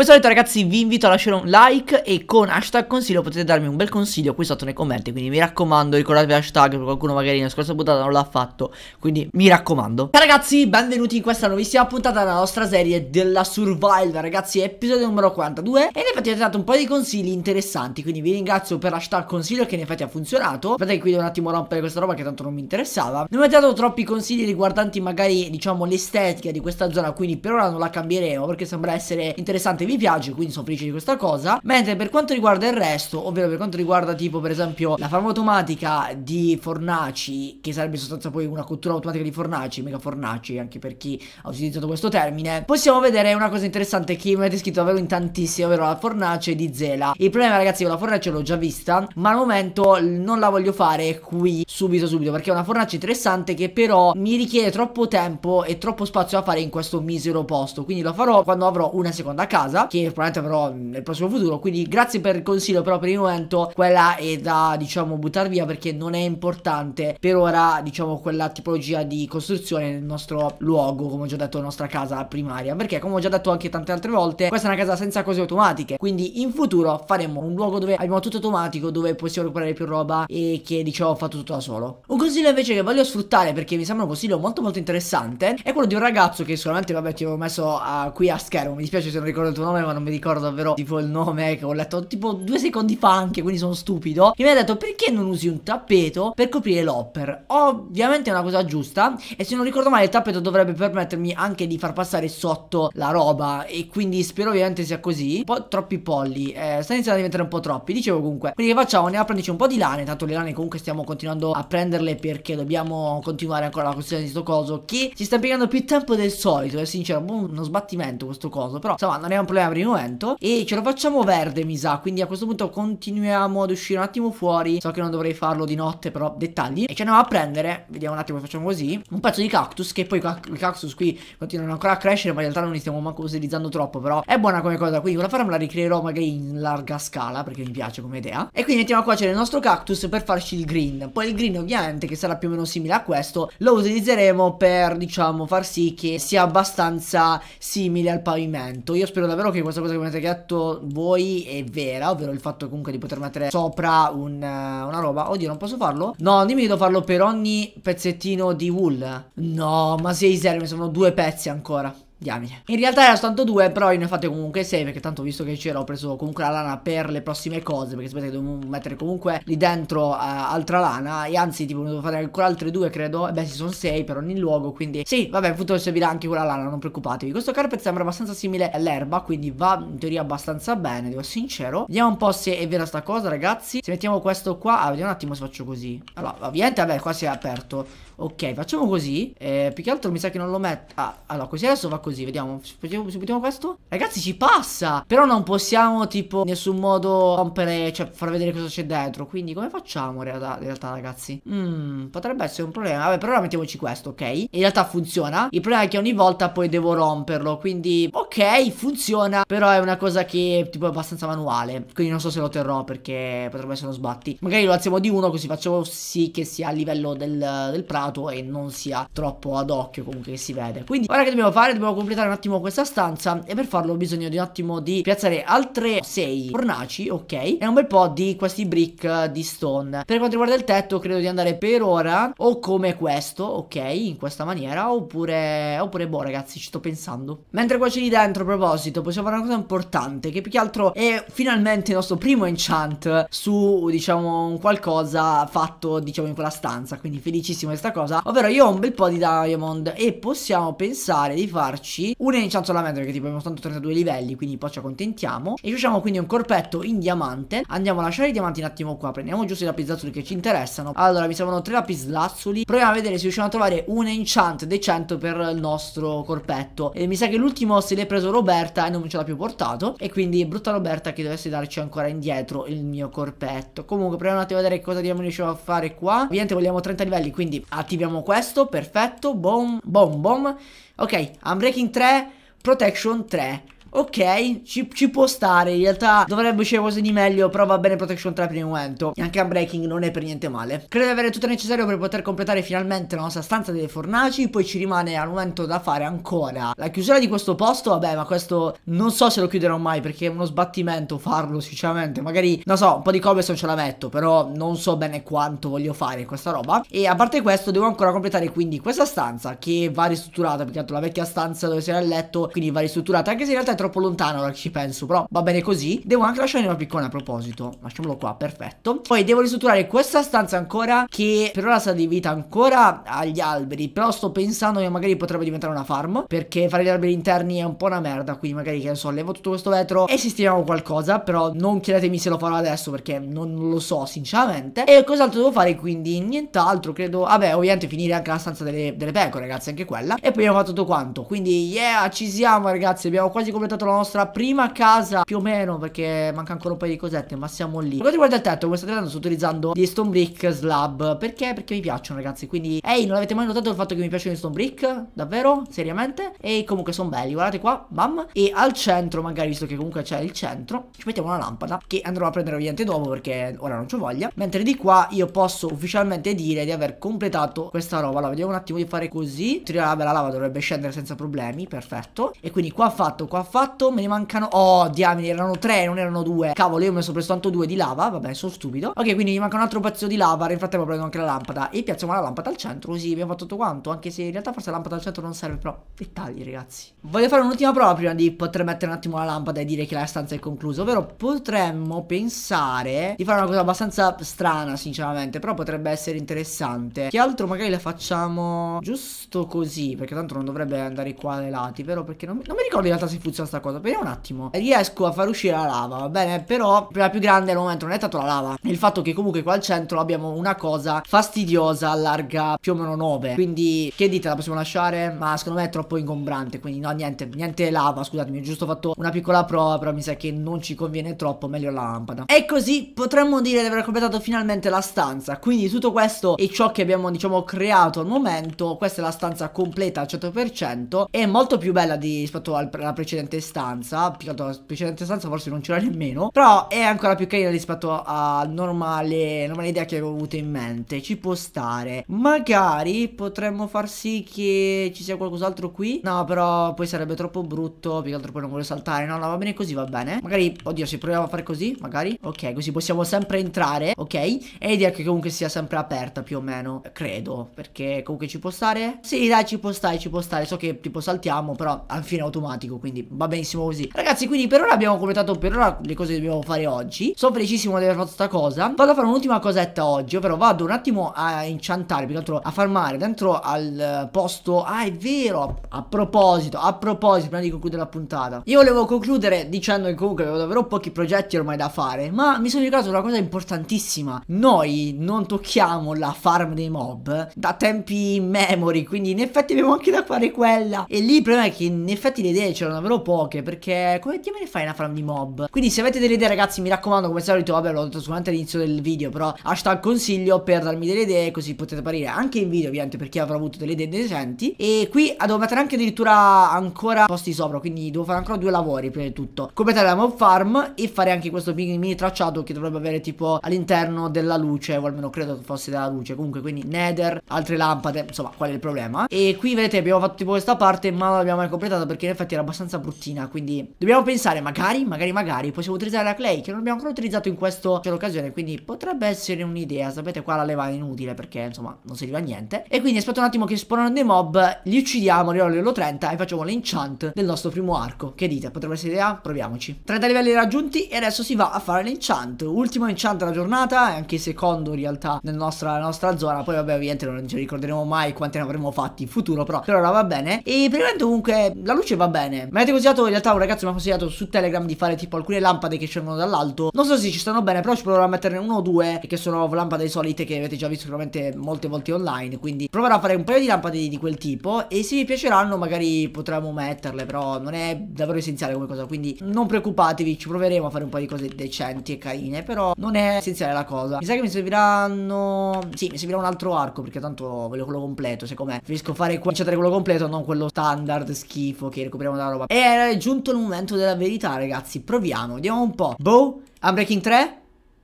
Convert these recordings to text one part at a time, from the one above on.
Come solito ragazzi vi invito a lasciare un like e con hashtag consiglio potete darmi un bel consiglio qui sotto nei commenti. Quindi mi raccomando ricordatevi l'hashtag per qualcuno magari nella scorsa puntata non l'ha fatto. Quindi mi raccomando. Ciao ragazzi benvenuti in questa nuovissima puntata della nostra serie della survival ragazzi episodio numero 42. E in effetti avete dato un po' di consigli interessanti quindi vi ringrazio per l'hashtag consiglio che in effetti ha funzionato. Aspetta che qui devo un attimo rompere questa roba che tanto non mi interessava. Non mi avete dato troppi consigli riguardanti magari diciamo l'estetica di questa zona quindi per ora non la cambieremo perché sembra essere interessante mi piace, quindi sono felice di questa cosa. Mentre per quanto riguarda il resto, ovvero per quanto riguarda tipo per esempio la farma automatica di fornaci, che sarebbe in sostanza poi una cottura automatica di fornaci, mega fornaci, anche per chi ha utilizzato questo termine, possiamo vedere una cosa interessante che mi avete scritto davvero in tantissimo, ovvero la fornace di Zela. Il problema ragazzi, con la fornace l'ho già vista, ma al momento non la voglio fare qui subito subito, perché è una fornace interessante che però mi richiede troppo tempo e troppo spazio da fare in questo misero posto, quindi lo farò quando avrò una seconda casa cosa che probabilmente però nel prossimo futuro. Quindi grazie per il consiglio, però per il momento quella è da diciamo buttare via perché non è importante per ora diciamo quella tipologia di costruzione nel nostro luogo, come ho già detto, la nostra casa primaria. Perché come ho già detto anche tante altre volte, questa è una casa senza cose automatiche. Quindi in futuro faremo un luogo dove abbiamo tutto automatico, dove possiamo recuperare più roba e che diciamo fa tutto da solo. Un consiglio invece che voglio sfruttare perché mi sembra un consiglio molto molto interessante è quello di un ragazzo che sicuramente vabbè ti avevo messo uh, qui a schermo, mi dispiace se non ricordo il tuo nome nome ma non mi ricordo davvero tipo il nome che ecco, ho letto tipo due secondi fa anche quindi sono stupido che mi ha detto perché non usi un tappeto per coprire l'hopper ovviamente è una cosa giusta e se non ricordo male il tappeto dovrebbe permettermi anche di far passare sotto la roba e quindi spero ovviamente sia così un po' troppi polli eh, sta iniziando a diventare un po' troppi dicevo comunque quindi che facciamo andiamo a prenderci un po' di lane tanto le lane comunque stiamo continuando a prenderle perché dobbiamo continuare ancora la questione di sto coso che ci sta impiegando più tempo del solito è sincero boh, uno sbattimento questo coso però insomma non è un problema problema per il momento e ce lo facciamo verde mi sa quindi a questo punto continuiamo ad uscire un attimo fuori so che non dovrei farlo di notte però dettagli e ci andiamo a prendere vediamo un attimo facciamo così un pezzo di cactus che poi i cactus qui continuano ancora a crescere ma in realtà non li stiamo manco utilizzando troppo però è buona come cosa quindi quella farm la ricreerò magari in larga scala perché mi piace come idea e quindi mettiamo a cuocere il nostro cactus per farci il green poi il green ovviamente che sarà più o meno simile a questo lo utilizzeremo per diciamo far sì che sia abbastanza simile al pavimento io spero davvero chiaro che questa cosa che mi avete detto voi è vera, ovvero il fatto comunque di poter mettere sopra un, eh, una roba. Oddio, non posso farlo? No, dimmi che devo farlo per ogni pezzettino di wool. No, ma sei serio, mi sono due pezzi ancora. Diamine. In realtà era soltanto due, però io ne ho fatte comunque sei, perché tanto visto che c'era ho preso comunque la lana per le prossime cose, perché sapete che dovevo mettere comunque lì dentro uh, altra lana, e anzi tipo devo fare ancora altre due, credo, e eh, beh si sono sei per ogni luogo, quindi sì, vabbè, in servirà anche quella lana, non preoccupatevi. Questo carpet sembra abbastanza simile all'erba, quindi va in teoria abbastanza bene, devo essere sincero. Vediamo un po' se è vera sta cosa, ragazzi. Se mettiamo questo qua, ah, vediamo un attimo se faccio così. Allora, ovviamente, vabbè, qua si è aperto. Ok, facciamo così. Eh, più che altro mi sa che non lo metto. Ah, allora, così adesso va così così, vediamo buttiamo questo Ragazzi ci passa Però non possiamo tipo in nessun modo rompere Cioè far vedere cosa c'è dentro Quindi come facciamo in realtà, in realtà ragazzi mm, Potrebbe essere un problema Vabbè per ora mettiamoci questo ok In realtà funziona Il problema è che ogni volta poi devo romperlo Quindi ok funziona Però è una cosa che tipo è abbastanza manuale Quindi non so se lo terrò perché potrebbe essere uno sbatti Magari lo alziamo di uno così facciamo sì che sia a livello del, del prato E non sia troppo ad occhio comunque che si vede Quindi ora che dobbiamo fare dobbiamo completare un attimo questa stanza e per farlo ho bisogno di un attimo di piazzare altre 6 fornaci, ok? E un bel po' di questi brick di stone. Per quanto riguarda il tetto credo di andare per ora o come questo, ok? In questa maniera oppure, oppure boh ragazzi ci sto pensando. Mentre qua c'è lì dentro a proposito possiamo fare una cosa importante che più che altro è finalmente il nostro primo enchant su diciamo un qualcosa fatto diciamo in quella stanza. Quindi felicissimo di questa cosa. Ovvero io ho un bel po' di diamond e possiamo pensare di farci farci. Una enchanto la metro perché tipo abbiamo soltanto 32 livelli, quindi poi ci accontentiamo. E ci usciamo quindi un corpetto in diamante. Andiamo a lasciare i diamanti un attimo qua, prendiamo giusto i lapislazzuli che ci interessano. Allora, mi servono tre lapislazzuli. Proviamo a vedere se riusciamo a trovare un enchant decente per il nostro corpetto. E mi sa che l'ultimo se l'è preso Roberta e non ce l'ha più portato. E quindi brutta Roberta che dovesse darci ancora indietro il mio corpetto. Comunque, proviamo un attimo a vedere cosa diamo riusciamo a fare qua. Ovviamente vogliamo 30 livelli, quindi attiviamo questo. Perfetto. Boom, boom, boom. Ok, unbreaking Tracking 3, Protection 3. Ok, ci, ci, può stare. In realtà dovrebbe uscire qualcosa di meglio. Però va bene Protection 3 per il momento. E anche Unbreaking non è per niente male. Credo di avere tutto il necessario per poter completare finalmente la nostra stanza delle fornaci. Poi ci rimane al momento da fare ancora la chiusura di questo posto. Vabbè, ma questo non so se lo chiuderò mai. Perché è uno sbattimento farlo, sinceramente. Magari, non so, un po' di cobblestone ce la metto. Però non so bene quanto voglio fare questa roba. E a parte questo, devo ancora completare quindi questa stanza. Che va ristrutturata. Perché tanto la vecchia stanza dove si era il letto. Quindi va ristrutturata. Anche se in realtà troppo lontano ora ci penso Però va bene così Devo anche lasciare una piccone a proposito Lasciamolo qua perfetto Poi devo ristrutturare questa stanza ancora Che per ora sta di vita ancora agli alberi Però sto pensando che magari potrebbe diventare una farm Perché fare gli alberi interni è un po' una merda Quindi magari che ne so levo tutto questo vetro E sistemiamo qualcosa Però non chiedetemi se lo farò adesso Perché non lo so sinceramente E cos'altro devo fare quindi? Nient'altro credo Vabbè ovviamente finire anche la stanza delle, delle pecore ragazzi Anche quella E poi abbiamo fatto tutto quanto Quindi yeah ci siamo ragazzi Abbiamo quasi completato completato la nostra prima casa più o meno perché manca ancora un paio di cosette ma siamo lì. Per quanto riguarda il tetto come state vedendo sto utilizzando gli stone brick slab perché? Perché mi piacciono ragazzi quindi ehi non avete mai notato il fatto che mi piacciono gli stone brick? Davvero? Seriamente? E comunque sono belli guardate qua bam e al centro magari visto che comunque c'è il centro ci mettiamo una lampada che andrò a prendere ovviamente dopo perché ora non ho voglia mentre di qua io posso ufficialmente dire di aver completato questa roba allora vediamo un attimo di fare così tirare la lava dovrebbe scendere senza problemi perfetto e quindi qua fatto qua fatto fatto? Me ne mancano... Oh, diamine, erano tre, non erano due. Cavolo, io mi sono preso tanto due di lava. Vabbè, sono stupido. Ok, quindi mi manca un altro pezzo di lava. Nel frattempo prendo anche la lampada. E piazziamo la lampada al centro. Così abbiamo fatto tutto quanto. Anche se in realtà forse la lampada al centro non serve. Però, dettagli, ragazzi. Voglio fare un'ultima prova prima di poter mettere un attimo la lampada e dire che la stanza è conclusa. Ovvero, potremmo pensare di fare una cosa abbastanza strana, sinceramente. Però potrebbe essere interessante. Che altro magari la facciamo giusto così. Perché tanto non dovrebbe andare qua dai lati. Però perché non mi, non mi ricordo in realtà se funziona sta cosa. Vediamo un attimo. Riesco a far uscire la lava, va bene? Però la più grande al momento non è tanto la lava. È il fatto che comunque qua al centro abbiamo una cosa fastidiosa a larga più o meno 9. Quindi che dite, la possiamo lasciare? Ma secondo me è troppo ingombrante. Quindi no, niente, niente lava, scusatemi. Ho giusto fatto una piccola prova, però mi sa che non ci conviene troppo. Meglio la lampada. E così potremmo dire di aver completato finalmente la stanza. Quindi tutto questo è ciò che abbiamo, diciamo, creato al momento. Questa è la stanza completa al 100% È molto più bella di, rispetto alla precedente stanza Tanto la precedente stanza forse non ce c'era nemmeno Però è ancora più carina rispetto a normale, normale idea che avevo avuto in mente Ci può stare Magari potremmo far sì che ci sia qualcos'altro qui No però poi sarebbe troppo brutto Più che altro poi non voglio saltare No no va bene così va bene Magari oddio se proviamo a fare così magari Ok così possiamo sempre entrare Ok E idea che comunque sia sempre aperta più o meno Credo Perché comunque ci può stare Sì dai ci può stare ci può stare So che tipo saltiamo però al fine automatico quindi va benissimo così Ragazzi quindi per ora abbiamo completato per ora le cose che dobbiamo fare oggi Sono felicissimo di aver fatto questa cosa Vado a fare un'ultima cosetta oggi Ovvero vado un attimo a inchantare Più che altro a farmare dentro al posto Ah è vero A proposito A proposito prima di concludere la puntata Io volevo concludere dicendo che comunque avevo davvero pochi progetti ormai da fare Ma mi sono ricordato una cosa importantissima Noi non tocchiamo la farm dei mob Da tempi memory Quindi in effetti abbiamo anche da fare quella E lì il problema è che in effetti le idee c'erano davvero poche poche perché come ti me ne fai una farm di mob? Quindi se avete delle idee ragazzi mi raccomando come solito, vabbè l'ho detto sicuramente all'inizio del video però hashtag consiglio per darmi delle idee così potete apparire anche in video ovviamente per chi avrà avuto delle idee decenti e qui ah, devo mettere anche addirittura ancora posti sopra quindi devo fare ancora due lavori prima di tutto completare la mob farm e fare anche questo mini tracciato che dovrebbe avere tipo all'interno della luce o almeno credo che fosse della luce comunque quindi nether altre lampade insomma qual è il problema e qui vedete abbiamo fatto tipo questa parte ma non l'abbiamo mai completata perché in effetti era abbastanza brutta sottina. Quindi dobbiamo pensare, magari, magari, magari, possiamo utilizzare la clay che non abbiamo ancora utilizzato in questa occasione. Quindi potrebbe essere un'idea. Sapete, qua la leva è inutile perché insomma non serve a niente. E quindi aspetto un attimo che spawnano dei mob, li uccidiamo, arriviamo ho livello 30 e facciamo l'enchant del nostro primo arco. Che dite? Potrebbe essere idea? Proviamoci. 30 livelli raggiunti e adesso si va a fare l'enchant. Ultimo enchant della giornata e anche secondo in realtà nella nostra, nostra zona. Poi vabbè ovviamente non ci ricorderemo mai quanti ne avremo fatti in futuro però per ora va bene. E praticamente comunque la luce va bene. Mettete così consigliato, in realtà un ragazzo mi ha consigliato su Telegram di fare tipo alcune lampade che scendono dall'alto. Non so se ci stanno bene, però ci proverò a metterne uno o due, che sono lampade solite che avete già visto veramente molte volte online. Quindi proverò a fare un paio di lampade di, quel tipo e se vi piaceranno magari potremmo metterle, però non è davvero essenziale come cosa. Quindi non preoccupatevi, ci proveremo a fare un paio di cose decenti e carine, però non è essenziale la cosa. Mi sa che mi serviranno... Sì, mi servirà un altro arco, perché tanto voglio quello completo, Secondo me. Riesco a fare qua, quello completo, non quello standard schifo che recuperiamo dalla roba. E era giunto il momento della verità, ragazzi. Proviamo, vediamo un po'. Boh, Unbreaking 3?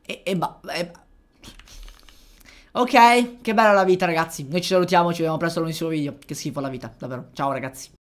E, e, ba, e ba. Ok, che bella la vita, ragazzi. Noi ci salutiamo, ci vediamo presto all'ultimo video. Che schifo la vita, davvero. Ciao, ragazzi.